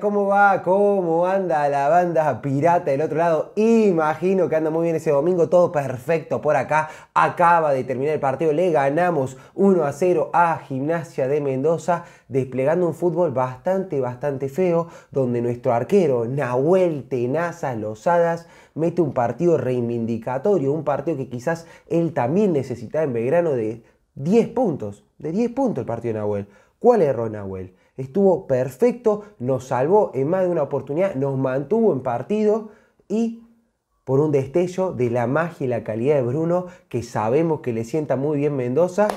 ¿cómo va? ¿Cómo anda la banda pirata del otro lado? Imagino que anda muy bien ese domingo, todo perfecto por acá. Acaba de terminar el partido, le ganamos 1 a 0 a Gimnasia de Mendoza, desplegando un fútbol bastante, bastante feo, donde nuestro arquero Nahuel Tenazas Lozadas mete un partido reivindicatorio, un partido que quizás él también necesitaba en Belgrano de 10 puntos, de 10 puntos el partido de Nahuel. ¿Cuál erró Nahuel? Estuvo perfecto, nos salvó en más de una oportunidad, nos mantuvo en partido y por un destello de la magia y la calidad de Bruno, que sabemos que le sienta muy bien Mendoza,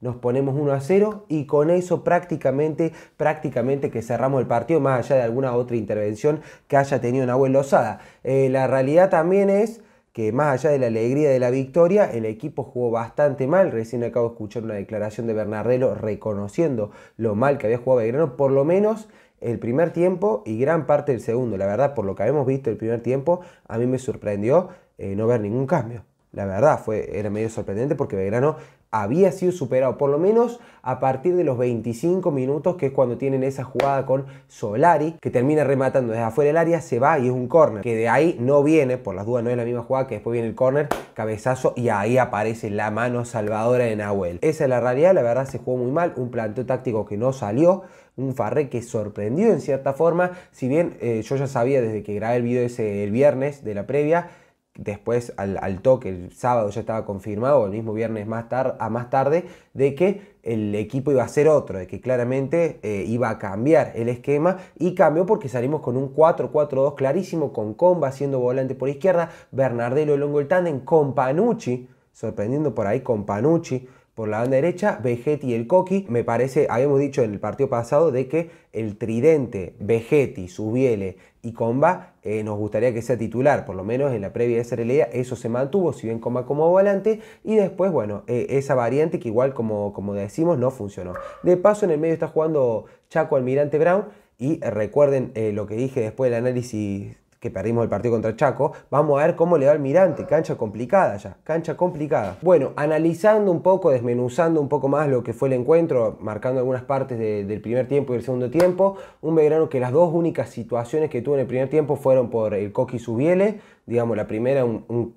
nos ponemos 1 a 0 y con eso prácticamente, prácticamente que cerramos el partido, más allá de alguna otra intervención que haya tenido Nahuel Lozada. Eh, la realidad también es que más allá de la alegría de la victoria, el equipo jugó bastante mal. Recién acabo de escuchar una declaración de Bernardello reconociendo lo mal que había jugado Belgrano, por lo menos el primer tiempo y gran parte del segundo. La verdad, por lo que habíamos visto el primer tiempo, a mí me sorprendió eh, no ver ningún cambio. La verdad, fue, era medio sorprendente porque Belgrano había sido superado, por lo menos a partir de los 25 minutos, que es cuando tienen esa jugada con Solari, que termina rematando desde afuera del área, se va y es un córner, que de ahí no viene, por las dudas no es la misma jugada, que después viene el córner, cabezazo y ahí aparece la mano salvadora de Nahuel. Esa es la realidad, la verdad se jugó muy mal, un planteo táctico que no salió, un Farré que sorprendió en cierta forma, si bien eh, yo ya sabía desde que grabé el video ese el viernes de la previa, después al, toque, el sábado ya estaba confirmado, el mismo viernes más a más tarde, de que el equipo iba a ser otro, de que claramente eh, iba a cambiar el esquema y cambió porque salimos con un 4-4-2 clarísimo, con Comba siendo volante por izquierda, Bernardelo Longo el tándem, con Panucci, sorprendiendo por ahí con Panucci por la banda derecha, Vegetti y el Coqui. Me parece, habíamos dicho en el partido pasado de que el tridente, Vegetti, Subiele y Comba eh, nos gustaría que sea titular, por lo menos en la previa de esa realidad eso se mantuvo, si bien Comba como volante, y después, bueno, eh, esa variante que igual como, como decimos no funcionó. De paso, en el medio está jugando Chaco Almirante Brown, y recuerden eh, lo que dije después del análisis que perdimos el partido contra Chaco, vamos a ver cómo le va mirante, cancha complicada ya, cancha complicada. Bueno, analizando un poco, desmenuzando un poco más lo que fue el encuentro, marcando algunas partes del primer tiempo y del segundo tiempo, un Belgrano que las dos únicas situaciones que tuvo en el primer tiempo fueron por el Coqui Subiele, digamos, la primera, un,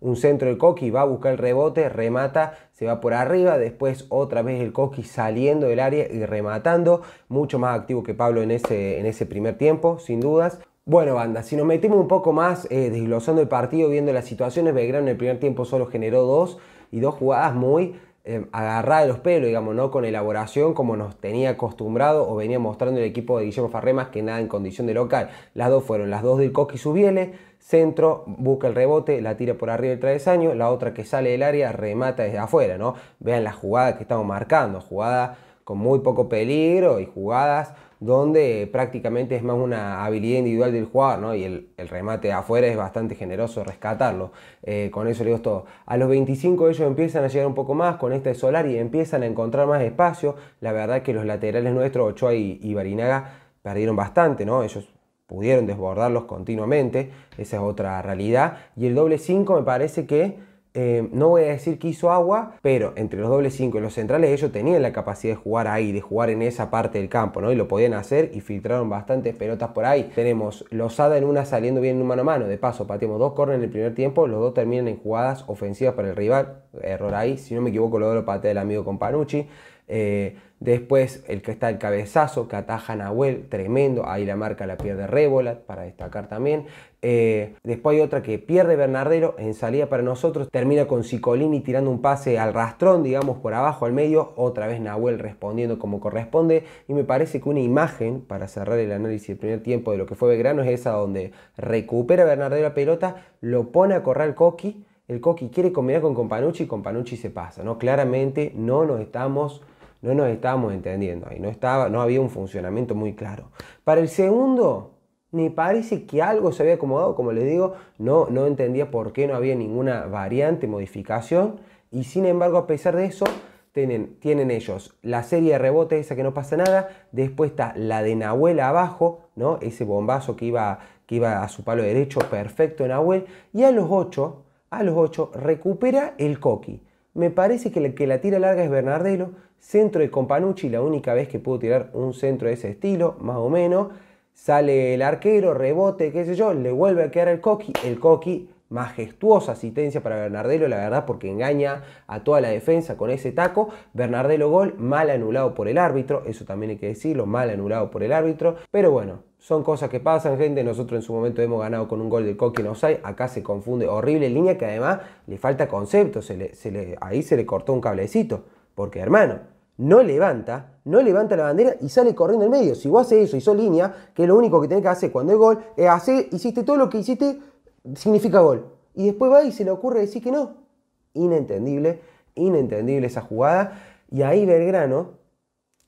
un centro del Coqui, va a buscar el rebote, remata, se va por arriba, después otra vez el Coqui saliendo del área y rematando, mucho más activo que Pablo en ese, en ese primer tiempo, sin dudas. Bueno, banda, si nos metemos un poco más eh, desglosando el partido, viendo las situaciones, Belgrano en el primer tiempo solo generó dos y dos jugadas muy eh, agarradas de los pelos, digamos, no con elaboración como nos tenía acostumbrado o venía mostrando el equipo de Guillermo Farremas, que nada en condición de local. Las dos fueron las dos del Coqui Subiele, centro, busca el rebote, la tira por arriba el travesaño, la otra que sale del área remata desde afuera, ¿no? Vean las jugadas que estamos marcando, jugada con muy poco peligro y jugadas donde prácticamente es más una habilidad individual del jugador, ¿no? Y el, remate afuera es bastante generoso rescatarlo. Eh, con eso le digo todo. A los 25 ellos empiezan a llegar un poco más con este Solar y empiezan a encontrar más espacio. La verdad que los laterales nuestros, Ochoa y, y Barinaga, perdieron bastante, ¿no? Ellos pudieron desbordarlos continuamente, esa es otra realidad. Y el doble 5 me parece que eh, no voy a decir que hizo agua, pero entre los doble 5 y los centrales ellos tenían la capacidad de jugar ahí, de jugar en esa parte del campo, ¿no? Y lo podían hacer y filtraron bastantes pelotas por ahí. Tenemos Lozada en una saliendo bien en un mano a mano, de paso pateamos dos corners en el primer tiempo, los dos terminan en jugadas ofensivas para el rival, error ahí, si no me equivoco, luego lo patea el amigo con Panucci. Eh, después el que está el cabezazo que ataja a Nahuel, tremendo. Ahí la marca la pierde Revolat para destacar también. Eh, después hay otra que pierde Bernardero en salida para nosotros. Termina con Ciccolini tirando un pase al rastrón, digamos, por abajo al medio. Otra vez Nahuel respondiendo como corresponde. Y me parece que una imagen para cerrar el análisis del primer tiempo de lo que fue Belgrano es esa donde recupera Bernardero la pelota, lo pone a correr Coqui el Coqui quiere combinar con Companucci y Companucci se pasa, ¿no? Claramente no nos estamos, no nos estábamos entendiendo ahí, no, estaba, no había un funcionamiento muy claro. Para el segundo, me parece que algo se había acomodado, como les digo, no, no entendía por qué no había ninguna variante, modificación, y sin embargo, a pesar de eso, tienen, tienen, ellos la serie de rebote, esa que no pasa nada, después está la de Nahuel abajo, ¿no? ese bombazo que iba, que iba a su palo derecho, perfecto Nahuel, y a los ocho a los 8 recupera el coqui. Me parece que el que la tira larga es Bernardelo, centro de Companucci, la única vez que pudo tirar un centro de ese estilo, más o menos. Sale el arquero, rebote, qué sé yo, le vuelve a quedar el coqui. El coqui, majestuosa asistencia para Bernardelo, la verdad, porque engaña a toda la defensa con ese taco. Bernardelo gol, mal anulado por el árbitro, eso también hay que decirlo, mal anulado por el árbitro. Pero bueno, son cosas que pasan, gente. Nosotros en su momento hemos ganado con un gol de Coqui No Osai. Acá se confunde. Horrible línea que además le falta concepto. Se le, ahí se le cortó un cablecito. Porque, hermano, no levanta, no levanta la bandera y sale corriendo en medio. Si vos haces eso y sos línea, que es lo único que tenés que hacer cuando es gol, es hacer, hiciste todo lo que hiciste, significa gol. Y después va y se le ocurre decir que no. Inentendible, inentendible esa jugada. Y ahí Belgrano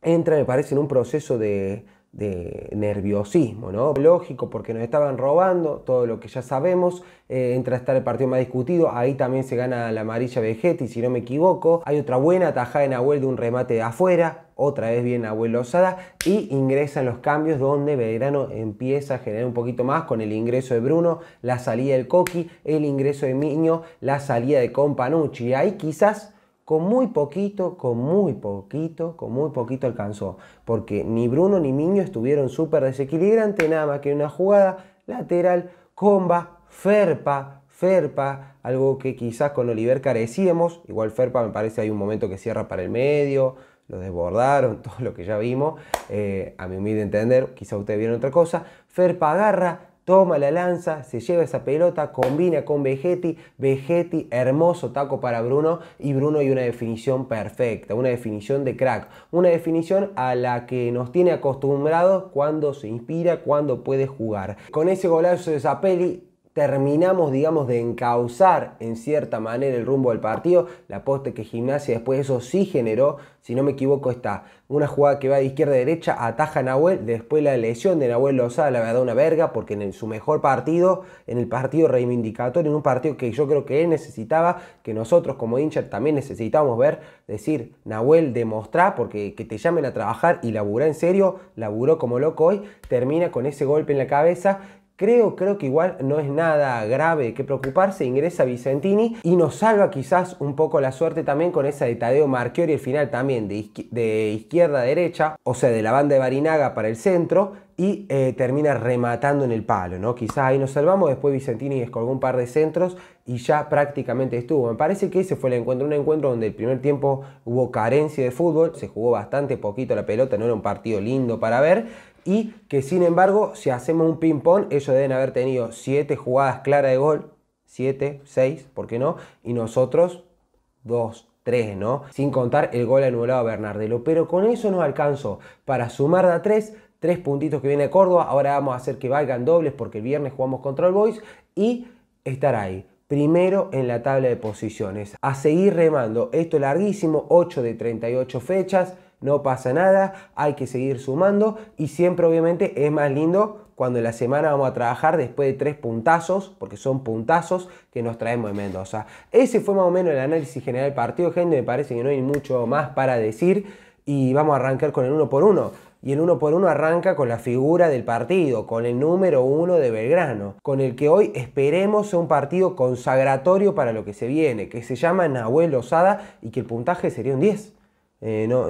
entra, me parece, en un proceso de, de nerviosismo, ¿no? Lógico, porque nos estaban robando, todo lo que ya sabemos, eh, entra a estar el partido más discutido, ahí también se gana la amarilla Vegetti, si no me equivoco, hay otra buena tajada en Abuel de un remate de afuera, otra vez bien Abuelo Osada. y ingresan los cambios donde Belgrano empieza a generar un poquito más con el ingreso de Bruno, la salida del Coqui, el ingreso de Miño, la salida de Companucci, y ahí quizás con muy poquito, con muy poquito, con muy poquito alcanzó. Porque ni Bruno ni Miño estuvieron súper desequilibrantes, nada más que una jugada lateral, comba, ferpa, ferpa, algo que quizás con Oliver carecíamos. Igual ferpa me parece hay un momento que cierra para el medio, lo desbordaron, todo lo que ya vimos. Eh, a mi humilde entender, quizás ustedes vieron otra cosa. Ferpa agarra, toma la lanza, se lleva esa pelota, combina con Vegetti, Vegetti, hermoso taco para Bruno y Bruno hay una definición perfecta, una definición de crack, una definición a la que nos tiene acostumbrados cuando se inspira, cuando puede jugar. Con ese golazo de Zapelli terminamos, digamos, de encauzar en cierta manera el rumbo del partido. La poste que Gimnasia después eso sí generó, si no me equivoco, está una jugada que va de izquierda a derecha, ataja a Nahuel, después la lesión de Nahuel Lozada, la verdad una verga, porque en su mejor partido, en el partido reivindicatorio, en un partido que yo creo que él necesitaba, que nosotros como hinchas también necesitábamos ver, decir, Nahuel, demostrá, porque que te llamen a trabajar y laburá en serio, laburó como loco hoy, termina con ese golpe en la cabeza Creo, creo que igual no es nada grave que preocuparse. Ingresa Vicentini y nos salva quizás un poco la suerte también con esa de Tadeo y el final también de, izquierda a derecha, o sea, de la banda de Barinaga para el centro, y eh, termina rematando en el palo, ¿no? Quizás ahí nos salvamos, después Vicentini descolgó un par de centros y ya prácticamente estuvo. Me parece que ese fue el encuentro, un encuentro donde el primer tiempo hubo carencia de fútbol, se jugó bastante poquito la pelota, no era un partido lindo para ver, y que sin embargo, si hacemos un ping-pong, ellos deben haber tenido 7 jugadas claras de gol, 7, 6, ¿por qué no? Y nosotros 2, 3, ¿no? Sin contar el gol anulado a Bernardelo. Pero con eso nos alcanzó. Para sumar a 3, 3 puntitos que viene Córdoba. Ahora vamos a hacer que valgan dobles porque el viernes jugamos contra el Boys y estar ahí primero en la tabla de posiciones. A seguir remando, esto larguísimo, 8 de 38 fechas no pasa nada, hay que seguir sumando y siempre obviamente es más lindo cuando en la semana vamos a trabajar después de tres puntazos, porque son puntazos que nos traemos en Mendoza. Ese fue más o menos el análisis general del partido, gente, me parece que no hay mucho más para decir y vamos a arrancar con el uno por uno. Y el uno por uno arranca con la figura del partido, con el número uno de Belgrano, con el que hoy esperemos un partido consagratorio para lo que se viene, que se llama Nahuel Osada y que el puntaje sería un 10. Eh, no,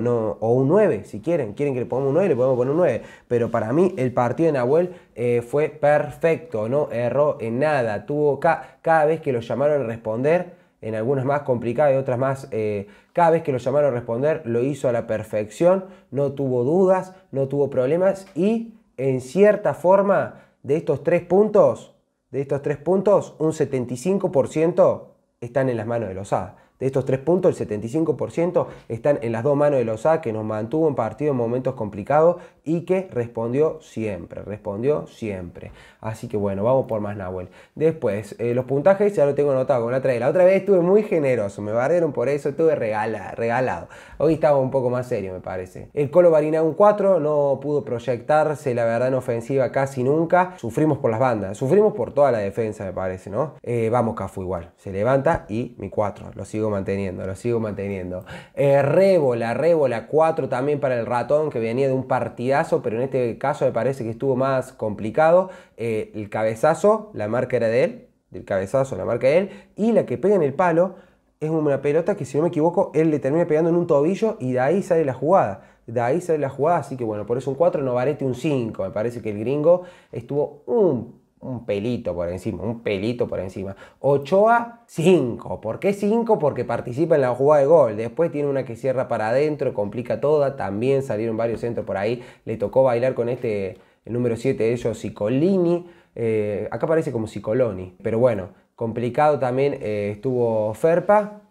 o un 9, si quieren, quieren que le pongamos un 9, le podemos poner un 9. Pero para mí el partido de Nahuel eh, fue perfecto, no erró en nada. Tuvo cada vez que lo llamaron a responder, en algunas más complicadas y otras más, eh, cada vez que lo llamaron a responder, lo hizo a la perfección, no tuvo dudas, no tuvo problemas y en cierta forma de estos tres puntos, de estos tres puntos, un 75% están en las manos de los Lozada. De estos tres puntos, el 75% están en las dos manos de los A que nos mantuvo en partido en momentos complicados y que respondió siempre, respondió siempre. Así que bueno, vamos por más Nahuel. Después, eh, los puntajes ya lo tengo anotado con la otra La otra vez estuve muy generoso, me barreron por eso, estuve regalado. Hoy estaba un poco más serio, me parece. El Colo Barina un 4, no pudo proyectarse, la verdad, en ofensiva casi nunca. Sufrimos por las bandas, sufrimos por toda la defensa, me parece, ¿no? Eh, vamos, Cafu igual. Se levanta y mi 4, lo sigo manteniendo, lo sigo manteniendo. Eh, Rébola, Rébola 4 también para el ratón que venía de un partidazo, pero en este caso me parece que estuvo más complicado. Eh, el cabezazo, la marca era de él, del cabezazo, la marca de él, y la que pega en el palo es una pelota que si no me equivoco, él le termina pegando en un tobillo y de ahí sale la jugada. De ahí sale la jugada, así que bueno, por eso un 4, Novarete un 5. Me parece que el gringo estuvo un un pelito por encima, un pelito por encima. Ochoa, 5. ¿Por qué 5? Porque participa en la jugada de gol. Después tiene una que cierra para adentro, complica toda. También salieron varios centros por ahí. Le tocó bailar con este, el número 7 de ellos, Cicolini. Eh, acá parece como Cicoloni. Pero bueno, complicado también eh, estuvo Ferpa.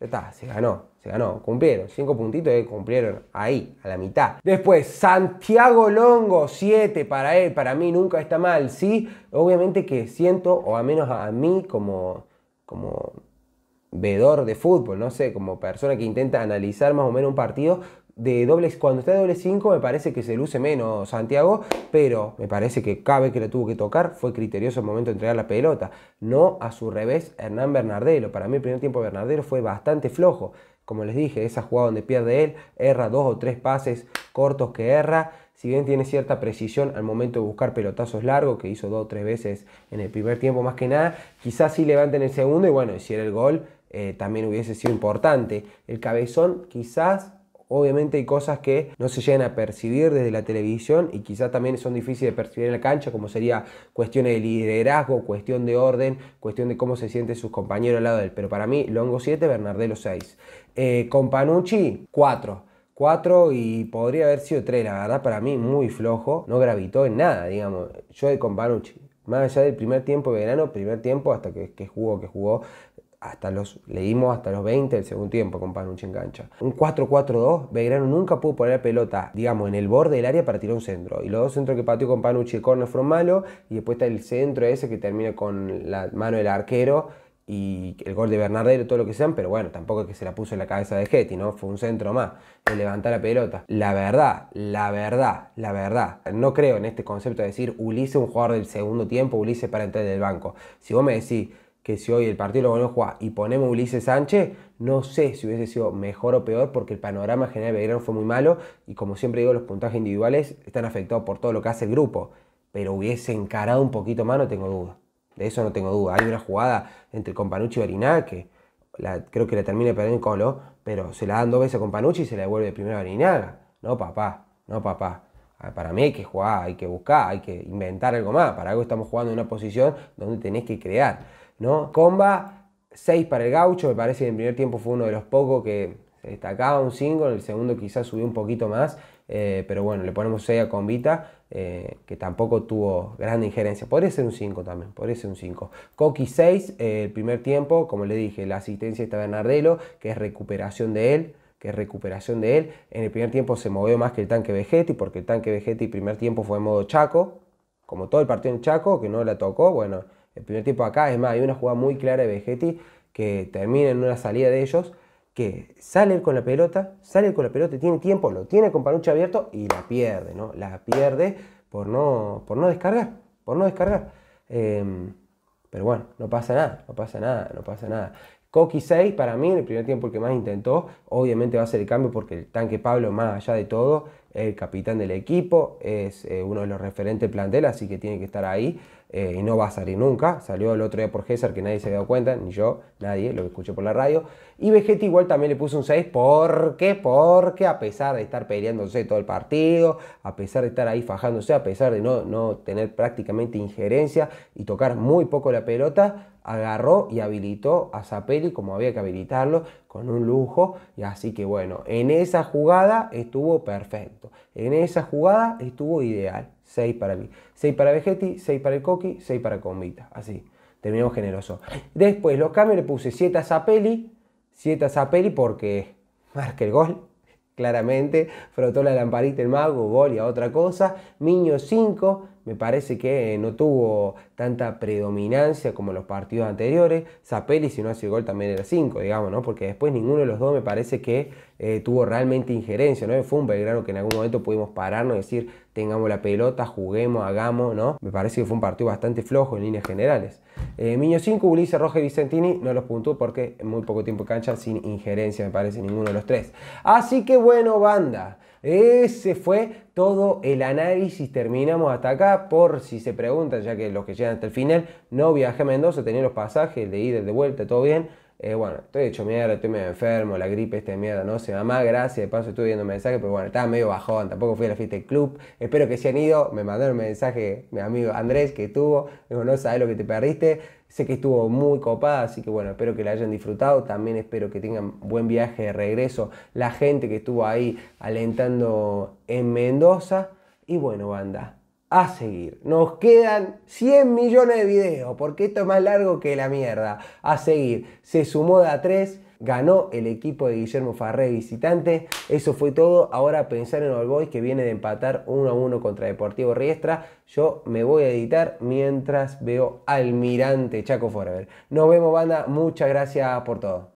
está, se ganó. No Cumplieron, 5 puntitos y cumplieron ahí, a la mitad. Después, Santiago Longo, 7 para él, para mí nunca está mal, ¿sí? Obviamente que siento, o al menos a mí como, como vedor de fútbol, no sé, como persona que intenta analizar más o menos un partido, de doble, cuando está de doble 5 me parece que se luce menos Santiago, pero me parece que cada vez que lo tuvo que tocar fue criterioso el momento de entregar la pelota. No a su revés Hernán Bernardelo Para mí el primer tiempo Bernardelo fue bastante flojo. Como les dije, esa jugada donde pierde él, erra dos o tres pases cortos que erra. Si bien tiene cierta precisión al momento de buscar pelotazos largos, que hizo dos o tres veces en el primer tiempo más que nada, quizás sí en el segundo y bueno, si era el gol, eh, también hubiese sido importante. El cabezón quizás Obviamente hay cosas que no se llegan a percibir desde la televisión y quizás también son difíciles de percibir en la cancha, como sería cuestiones de liderazgo, cuestión de orden, cuestión de cómo se sienten sus compañeros al lado de él. Pero para mí, Longo 7, Bernardelo 6. Companucci, eh, con Panucci, 4. 4 y podría haber sido 3, la verdad, para mí muy flojo, no gravitó en nada, digamos. Yo de Companucci, más allá del primer tiempo de verano, primer tiempo hasta que, que jugó, que jugó, hasta los, le hasta los 20 del segundo tiempo con Panucci en Un 4-4-2, Belgrano nunca pudo poner la pelota, digamos, en el borde del área para tirar un centro. Y los dos centros que pateó con Panucci de corner fueron malos, y después está el centro ese que termina con la mano del arquero y el gol de Bernardero, todo lo que sean, pero bueno, tampoco es que se la puso en la cabeza de Getty, ¿no? Fue un centro más, de levantar la pelota. La verdad, la verdad, la verdad. No creo en este concepto de decir Ulises un jugador del segundo tiempo, Ulises para entrar del banco. Si vos me decís, que si hoy el partido lo volvemos a jugar y ponemos Ulises Sánchez, no sé si hubiese sido mejor o peor porque el panorama general de Belgrano fue muy malo y como siempre digo, los puntajes individuales están afectados por todo lo que hace el grupo, pero hubiese encarado un poquito más, no tengo duda. De eso no tengo duda. Hay una jugada entre Companucci y Bariná que creo que la termina perdiendo Colo, pero se la dan dos veces a Companucci y se la devuelve primero a Barinaga. No, papá, no, papá. Para mí hay que jugar, hay que buscar, hay que inventar algo más. Para algo estamos jugando en una posición donde tenés que crear. ¿no? Comba, 6 para el gaucho, me parece que en el primer tiempo fue uno de los pocos que destacaba un 5, en el segundo quizás subió un poquito más, eh, pero bueno, le ponemos 6 a Combita, eh, que tampoco tuvo gran injerencia. Podría ser un 5 también, podría ser un 5. Coqui 6, eh, el primer tiempo, como le dije, la asistencia está Bernardelo, que es recuperación de él que es recuperación de él. En el primer tiempo se movió más que el tanque Vegetti, porque el tanque Vegetti primer tiempo fue en modo Chaco, como todo el partido en Chaco, que no la tocó. Bueno, el primer tiempo acá. Es más, hay una jugada muy clara de Vegetti que termina en una salida de ellos, que sale con la pelota, sale con la pelota tiene tiempo, lo tiene con Panucci abierto y la pierde, ¿no? La pierde por no, por no descargar, por no descargar. Em, pero bueno, no pasa nada, no pasa nada, no pasa nada. Coqui 6, para mí, el primer tiempo el que más intentó, obviamente va a ser el cambio porque el tanque Pablo, más allá de todo, es el capitán del equipo, es eh, uno de los referentes plantel, así que tiene que estar ahí eh, y no va a salir nunca. Salió el otro día por César, que nadie se había dado cuenta, ni yo, nadie, lo que escuché por la radio. Y Vegetti igual también le puso un 6, ¿por Porque a pesar de estar peleándose todo el partido, a pesar de estar ahí fajándose, a pesar de no, no tener prácticamente injerencia y tocar muy poco la pelota, agarró y habilitó a Zapelli como había que habilitarlo, con un lujo. Y así que bueno, en esa jugada estuvo perfecto. En esa jugada estuvo ideal. 6 para mí. 6 para Vegetti, 6 para el Coqui, 6 para Combita. Así. Terminamos generoso. Después los cambios le puse 7 a Zapelli. 7 a Zapelli porque marca el gol claramente, frotó la lamparita el mago, gol y a otra cosa. Miño 5, me parece que no tuvo tanta predominancia como los partidos anteriores. Zapelli, si no hace gol, también era 5, digamos, ¿no? Porque después ninguno de los dos me parece que eh, tuvo realmente injerencia, ¿no? Fue un Belgrano que en algún momento pudimos pararnos y decir, tengamos la pelota, juguemos, hagamos, ¿no? Me parece que fue un partido bastante flojo en líneas generales. Eh, Miño 5, Ulises Roja y Vicentini no los puntó porque en muy poco tiempo cancha, sin injerencia, me parece, ninguno de los tres. Así que bueno, banda. Ese fue todo el análisis terminamos hasta acá. Por si se preguntan, ya que los que llegan hasta el final, no viajé a Mendoza, tenía los pasajes, de ida, y de vuelta, todo bien. Eh, bueno, estoy hecho mierda, estoy medio enfermo, la gripe está de mierda, no sé, mamá, gracias, de paso estuve viendo mensajes, pero bueno, estaba medio bajón, tampoco fui a la fiesta del club, espero que se han ido, me mandaron un mensaje mi amigo Andrés que estuvo, no sabes lo que te perdiste, sé que estuvo muy copada, así que bueno, espero que la hayan disfrutado, también espero que tengan buen viaje de regreso, la gente que estuvo ahí alentando en Mendoza, y bueno, banda a seguir. Nos quedan 100 millones de videos, porque esto es más largo que la mierda. A seguir. Se sumó de a 3, ganó el equipo de Guillermo Farré visitante. Eso fue todo. Ahora pensar en All Boys que viene de empatar 1 a 1 contra Deportivo Riestra. Yo me voy a editar mientras veo Almirante Chaco Forever. Nos vemos, banda. Muchas gracias por todo.